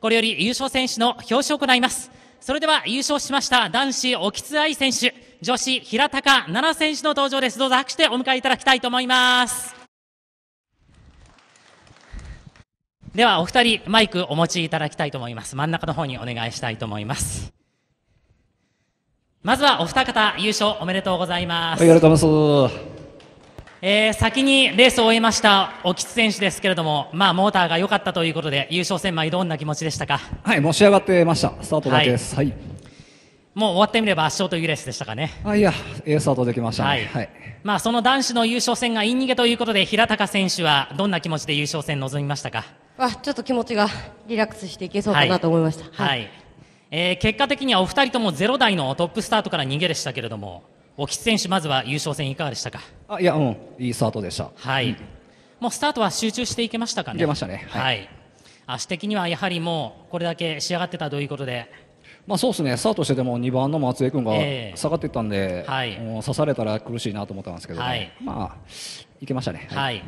これより優勝選手の表彰を行います。それでは優勝しました男子沖津愛選手、女子平高奈々選手の登場です。どうぞ拍手でお迎えいただきたいと思います。ではお二人マイクお持ちいただきたいと思います。真ん中の方にお願いしたいと思います。まずはお二方優勝おめでとうございます。ありがとうございます。えー、先にレースを終えました興津選手ですけれども、まあ、モーターが良かったということで優勝戦前どんな気持ちでしたかはいもう上がってましたスタートだけです、はい、はい、もう終わってみれば圧勝というレースでしたかねあいやえスタートできました、ね、はい、はい、まあ、その男子の優勝戦がイン逃げということで平高選手はどんな気持ちで優勝戦臨みましたかあちょっと気持ちがリラックスしていけそうかなと思いました、はい、はい、えー、結果的にはお二人とも0台のトップスタートから逃げでしたけれども沖津選手、まずは優勝戦いかがでしたかあいや、うん、いいスタートでした。はい、うん、もうスタートは集中していけましたかね。いけましたね。はい、はい、足的にはやはりもうこれだけ仕上がってたということで。まあそうですね、スタートしてても2番の松江君が下がっていったんで、えー、はい、刺されたら苦しいなと思ったんですけど、ね、はい、まあ、いけましたね。はい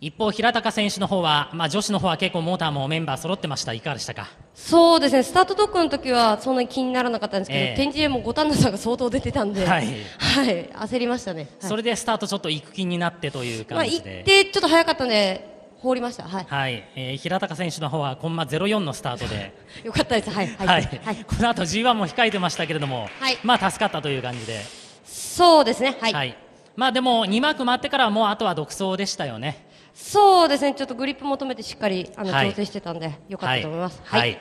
一方、平高選手の方は、まあ、女子の方は結構モーターもメンバー揃ってました、いかがでしたかそうですね、スタートドックの時はそんなに気にならなかったんですけど、えー、展示でも五反田さんが相当出てたんで、はい、はい、焦りましたね、はい、それでスタートちょっと行く気になってという感じで、まあ、行ってちょっと早かったんで、放りました。はい。はい、えー、平高選手の方はコンマゼロ四のスタートで。よかったです。はい。はい。はい、この後 G1 も控えてましたけれども、はい、まあ助かったという感じで。そうですね。はい。はい、まあでも2幕待ってからもうあとは独走でしたよね。そうですね、ちょっとグリップ求めてしっかりあの、はい、調整してたんで、よかったと思います。はい、はい、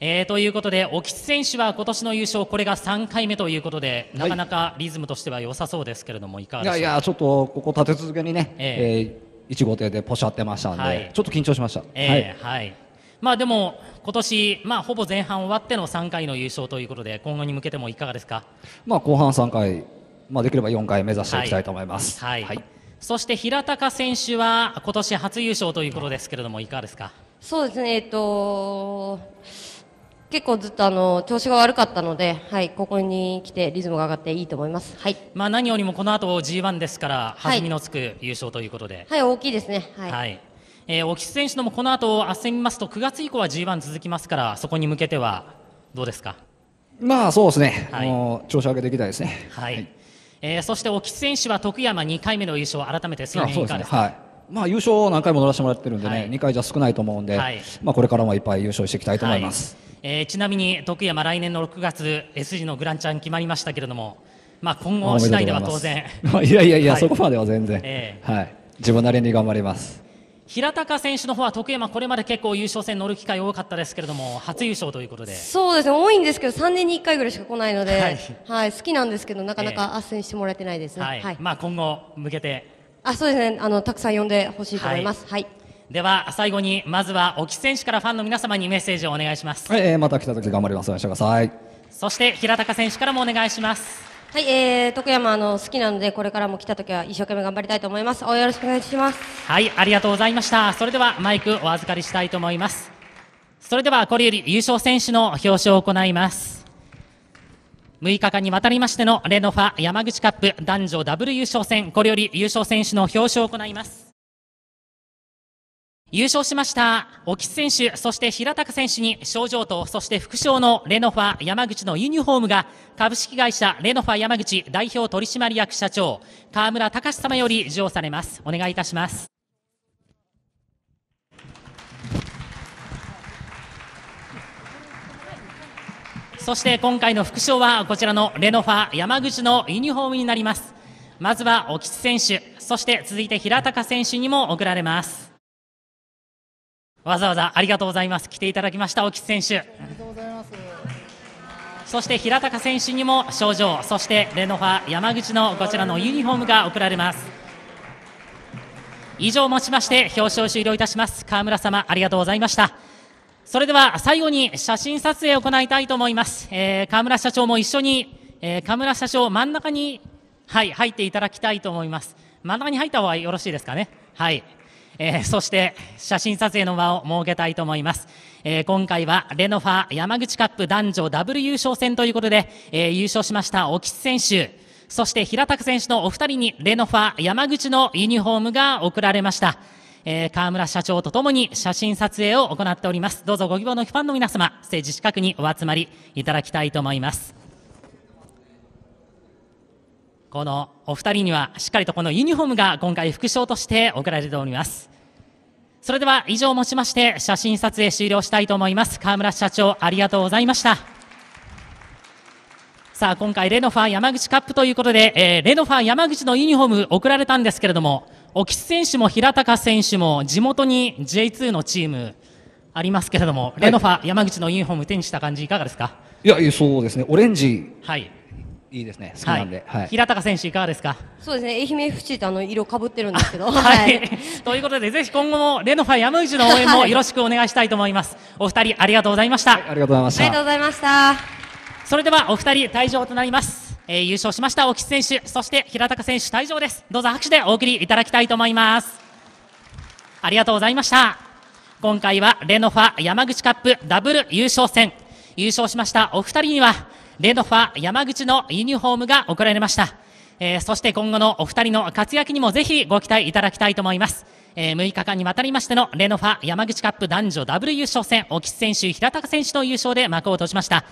えー、ということで、興津選手は今年の優勝、これが3回目ということで、なかなかリズムとしては良さそうですけれども、いかがでしょうか。いやいや、ちょっとここ立て続けにね、えー、えー、1号艇でポシャってましたんで、はい、ちょっと緊張しました。えー、はい、はいまあでも今年まあほぼ前半終わっての3回の優勝ということで今後に向けてもいかがですか。まあ後半3回まあできれば4回目指していきたいと思います。はい、はいそして平高選手は今年初優勝ということですけれどもいかがですかそうですね、えっと、結構ずっとあの調子が悪かったので、はい、ここに来てリズムが上がっていいと思います。はい。まあ何よりもこの後 G1 ですから弾みのつく優勝ということで。はい、はい、大きいですね。はい。はい、えー、沖選手のもこの後焦みますと9月以降は G1 続きますからそこに向けてはどうですか。まあそうですね。はい、あの調子上げていきたいですね。はい、はいえー、そして沖選手は徳山2回目の優勝、改めて水面以下ですね、はいまあ、優勝を何回も乗らせてもらってるんでね、はい、2回じゃ少ないと思うんで、はい、まあ、これからもいっぱい優勝していきたいと思います、はい、えー、ちなみに徳山、来年の6月 S 字のグランチャン決まりましたけれども、まあ、今後次第では当然 いやいやいや、はい、そこまでは全然、えー、はい、自分なりに頑張ります。平高選手の方は徳山、これまで結構優勝戦乗る機会多かったですけれども初優勝ということでそうですね多いんですけど3年に1回ぐらいしか来ないので、はい、はい、好きなんですけどなかなか斡旋してもらえてないですね、えー、はい、まあ、今後向けてあそうですねあのたくさん呼んでほしいと思います。はい、はいでは最後にまずは沖選手からファンの皆様にメッセージをお願いします。えー、また来た時頑張ります。お願いします。はい。そして平高選手からもお願いします。はい、えー、徳山あの好きなのでこれからも来た時は一生懸命頑張りたいと思います。応援よろしくお願いします。はい、ありがとうございました。それではマイクお預かりしたいと思います。それではこれより優勝選手の表彰を行います。6日間にわたりましてのレノファ山口カップ男女ダブル優勝戦、これより優勝選手の表彰を行います。優勝しました沖津選手、そして平高選手に賞状と、そして副賞のレノファ山口のユニフォームが株式会社レノファ山口代表取締役社長、河村隆様より授与されます。お願いいたします。そして今回の副賞はこちらのレノファ山口のユニフォームになります。まずは沖津選手、そして続いて平高選手にも贈られます。わざわざありがとうございます来ていただきました沖選手そして平高選手にも賞状そしてレノファ山口のこちらのユニフォームが贈られます以上をもちまして表彰終了いたします川村様ありがとうございましたそれでは最後に写真撮影を行いたいと思います、えー、川村社長も一緒に、えー、川村社長真ん中にはい入っていただきたいと思います真ん中に入った方がよろしいですかねはいえー、そして写真撮影の場を設けたいと思います、えー、今回はレノファ山口カップ男女ダブル優勝戦ということで、えー、優勝しました沖津選手そして平拓選手のお二人にレノファ山口のユニフォームが贈られました、えー、河村社長とともに写真撮影を行っておりますどうぞご希望のファンの皆様政治資格近くにお集まりいただきたいと思いますこのお二人にはしっかりとこのユニフォームが今回副賞として贈られておりますそれでは以上をもちまして写真撮影終了したいと思います川村社長ありがとうございましたさあ今回レノファー山口カップということで、えー、レノファー山口のユニフォーム贈られたんですけれども沖津選手も平高選手も地元に J2 のチームありますけれども、レノファ、山口のユニフォーム手にした感じいかがですかいやそうですねオレンジ、はい、いいですね。好きなんで。はい、平高選手いかがですか。そうですね。愛媛 FC ってあの色かぶってるんですけど。はい。ということでぜひ今後もレノファ山口の応援もよろしくお願いしたいと思います。お二人ありがとうございました。ありがとうございました。ありがとうございました。それではお二人退場となります。えー、優勝しました沖選手、そして平高選手退場です。どうぞ拍手でお送りいただきたいと思います。ありがとうございました。今回はレノファ山口カップダブル優勝戦優勝しましたお二人にはレノファ山口のユニフォームが贈られました。えー、そして今後のお二人の活躍にもぜひご期待いただきたいと思います。えー、6日間にわたりましてのレノファ山口カップ男女ダブル優勝戦、沖津選手、平高選手の優勝で幕を閉じました。